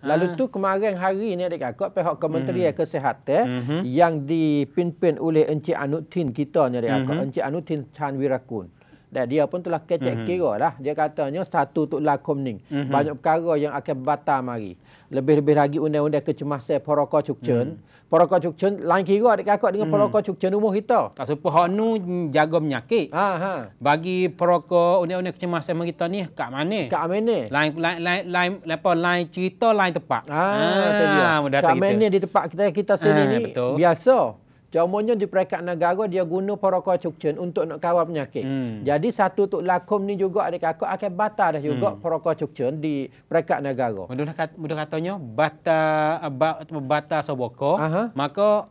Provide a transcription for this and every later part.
Lalu ha. tu kemarin hari ni adik kakak pihak Kementerian hmm. Kesihatan mm-hmm. yang dipimpin oleh Encik Anutin kita ni adik mhm. kakak mm-hmm. Encik Anutin Chan Wirakun. mm dan dia pun telah kecek mm-hmm. kira lah. Dia katanya satu untuk lakum ni. Mm-hmm. Banyak perkara yang akan batal mari. Lebih-lebih lagi undang-undang kecemasan poroko cukcun. Mm. Poroko cukcun lain kira adik kakak dengan mm. poroko cukcun umur kita. Tak sepa hanu jaga menyakit. Ha, ha. Bagi poroko undang-undang kecemasan kita ni kat mana? Kat mana? Lain, lain, lain, lain, lepa, lain cerita lain tempat. Ha, ha, ha, kat mana di tempat kita, kita sini ha, ni betul. biasa. Cumanya di peringkat negara dia guna perokok cukcen untuk nak kawal penyakit. Hmm. Jadi satu tu lakum ni juga adik aku akan batal dah juga hmm. perokok cukcen di peringkat negara. Mudah katanya batal bata, bata soboko, maka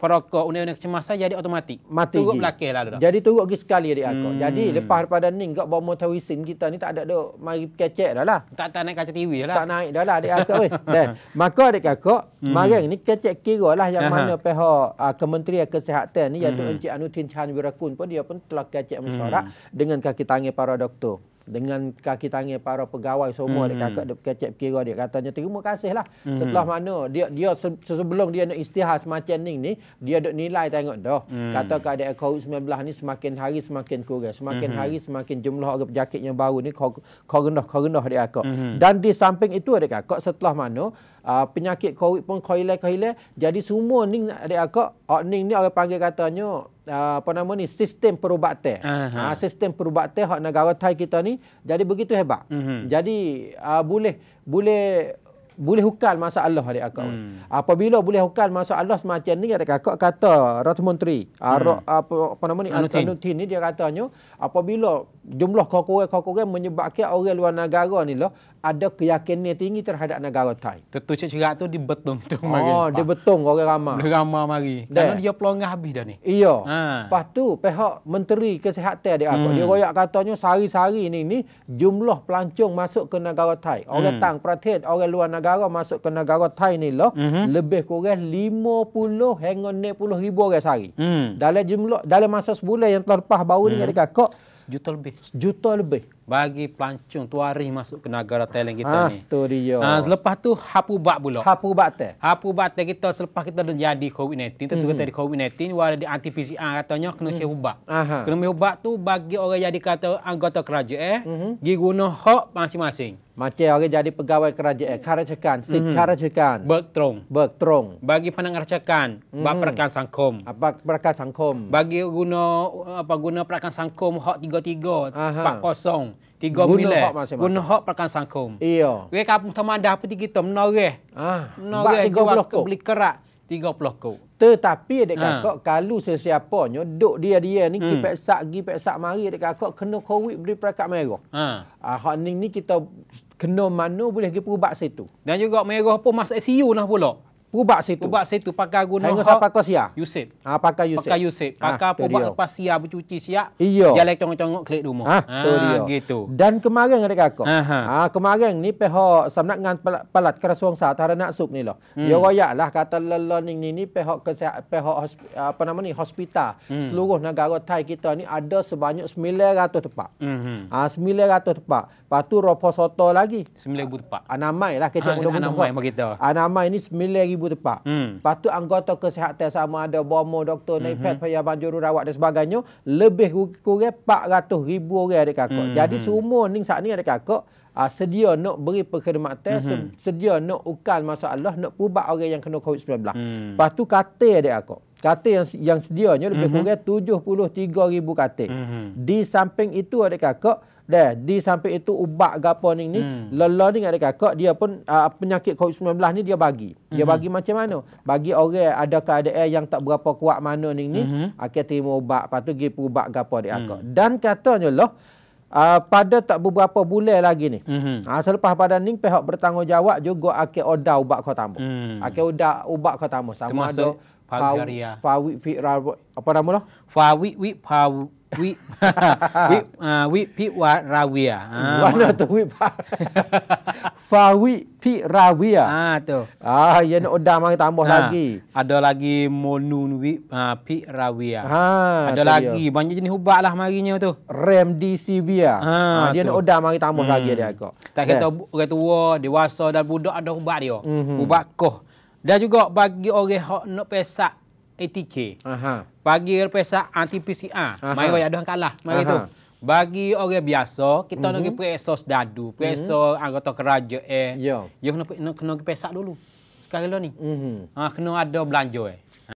perokok undang-undang kecemasan jadi automatik. Mati turut belakang lah. Jadi turut lagi sekali adik aku. Hmm. Jadi lepas daripada ni, kau bawa motor kita ni tak ada duk mari kecek dah lah. Tak, tak naik kaca TV lah. Tak naik dah lah adik aku. Dan, maka adik aku, hmm. marang ni kecek kira lah yang Aha. mana pihak uh, Kementerian Kesihatan ni, iaitu hmm. Encik Anutin Chan Wirakun pun, dia pun telah kecek mesyuarat hmm. dengan kaki tangan para doktor dengan kaki tangan para pegawai semua hmm. dia kakak dia kecek kira dia katanya terima kasihlah hmm. setelah mana dia dia sebelum dia nak istihar semacam ni ni dia dok nilai tengok dah hmm. kata keadaan COVID-19 ni semakin hari semakin kurang semakin hmm. hari semakin jumlah orang berjakit yang baru ni kau rendah kau rendah dia kakak hmm. dan di samping itu ada kak. setelah mana Uh, penyakit COVID pun kau hilang, kau hilang. Jadi semua ni adik aku, ni ni orang panggil katanya Ah, apa nama ni sistem perubatan. Uh-huh. Uh, ah, sistem perubatan hak negara Thai kita ni jadi begitu hebat. Uh-huh. Jadi uh, boleh boleh boleh hukal masalah dia akak. Hmm. Apabila boleh hukal masalah semacam ni kata akak kata Rat Menteri hmm. apa, apa nama ni Anutin. Anutin ni dia katanya apabila jumlah korang-korang menyebabkan orang luar negara ni lah ada keyakinan tinggi terhadap negara Thai. Tentu cerak tu dibetung tu oh, mari. Oh, dibetung orang ramai. Orang ramai mari. Dan dia pelongah habis dah ni. Iya. Ha. Lepas tu pihak menteri kesihatan dia Hmm. Dia royak katanya sehari-hari ni ni jumlah pelancong masuk ke negara Thai. Orang hmm. tang perhatian orang luar negara masuk ke negara Thai ni lah hmm. lebih kurang 50 hingga 60 ribu orang sehari. Hmm. Dalam jumlah dalam masa sebulan yang terlepas baru hmm. ni dekat kok sejuta lebih juta lebih bagi pelancong tuari masuk ke negara Thailand kita ha, ni. Ah, tu dia. Ha, selepas tu hapu bak pula. Hapu bak teh. Hapu bak teh kita selepas kita dah jadi COVID-19, tentu hmm. kata di COVID-19 wala di anti PCR katanya kena hmm. ubat. Kena ubat tu bagi orang jadi kata anggota kerajaan eh, hmm. gi guna hak masing-masing. Macam orang yang jadi pegawai kerajaan, karajakan, eh, sit mhm. hmm. karajakan. Bertrong. Bertrong. Bagi penang karajakan, hmm. bak perakan sangkom. Apa perakan sangkom? Bagi guna apa guna perakan sangkom hak 33, 40. Tiga bulan. Guna hak hak pakan sangkum. Iya. Kami kampung teman dah pergi kita menoreh. Menoreh jual beli kerak. Tiga puluh kok. Tetapi adik ha. kakak, kalau sesiapanya, duduk dia-dia ni, hmm. kita peksak, kita peksak mari adik kakak, kena COVID beri perakat merah. Ha. Hak ni, ni kita kena mana boleh pergi perubat situ. Dan juga merah pun masuk ICU e lah pula. Pubak situ. Pubak situ pakai guna Hanya siapa ah, pakai siap? Yusip. Ah ha, pakai Yusip. Pakai Yusip. Pakai ha, pubak lepas siap bercuci siap. Iya. Jalan congok-congok klik rumah. Ah ha, tu dia. Gitu. Dan kemarin adik aku. Ha, ha. Ah, kemarin ni pihak samnak dengan palat, palat kerasuang sah tara nak sup ni lah. Hmm. Dia royak lah kata lelon ni ni pihak kesihat pihak apa nama ni hospital. Hmm. Seluruh negara Thai kita ni ada sebanyak 900 tempat. Hmm. Ha, 900 tempat. Lepas tu ropo soto lagi. 9000 tempat. Ha, anamai lah kecil ha, mula-mula. Anamai, anamai ni 9000 ribu tepat. Hmm. Lepas tu anggota kesihatan sama ada bomo, doktor, mm -hmm. naipet, payaban, jururawat dan sebagainya. Lebih kurang 400 ribu orang adik kakak. Mm -hmm. Jadi semua ni saat ni ada kakak uh, sedia nak beri perkhidmatan. Mm -hmm. Sedia nak ukal masalah, nak pubat orang yang kena COVID-19. Mm. Lepas tu kata adik kakak. Kata yang, yang sedianya lebih mm -hmm. kurang 73 ribu kata. Mm -hmm. Di samping itu ada kakak. Dah, di samping itu ubat gapo ni ni, hmm. lela ni dengan kakak dia pun uh, penyakit COVID-19 ni dia bagi. Dia hmm. bagi macam mana? Bagi orang ada keadaan yang tak berapa kuat mana ni ni, hmm. akan terima ubat, lepas tu pergi ubat gapo di hmm. akak. Hmm. Dan katanya lah, Uh, pada tak beberapa bulan lagi ni. Mm-hmm. Uh, selepas pada ni pihak bertanggungjawab juga akan odah ubat kau tambah. Mm. Akan odah ubat kau tambah sama Termasuk ada Fawik Fawik apa nama lah? Fawik วิวิวิพิวาราเวียวันนตวิพาฟาวิพิราเวียอ่าตัอ่ายันอดามังตามบอลากีอัดอลากีโมนูนวิพิราเวียอ่าอัดอลากีบางอย่างนี่ฮุบะลห์มากินเยอะตัวเรมดีซีเวียอ่ายันอดามังตามบอลากีเดียก็แต่เหตุเหตุวัวเดวาโซดับบุดอัดฮุบะเดียวฮุบะก็ได้จุก็บางอย่างเขาเนปเสัก ATK. Aha. Bagi pesak anti PCR. Aha. Mai wayak dah kalah. Mai itu. Bagi orang biasa, kita nak mhm. pergi esos dadu, periksa mhm. anggota kerajaan. Ya. Yeah. Ya kena kena pergi pesak dulu. Sekarang lo lah ni. Mhm. Ha kena ada belanja eh.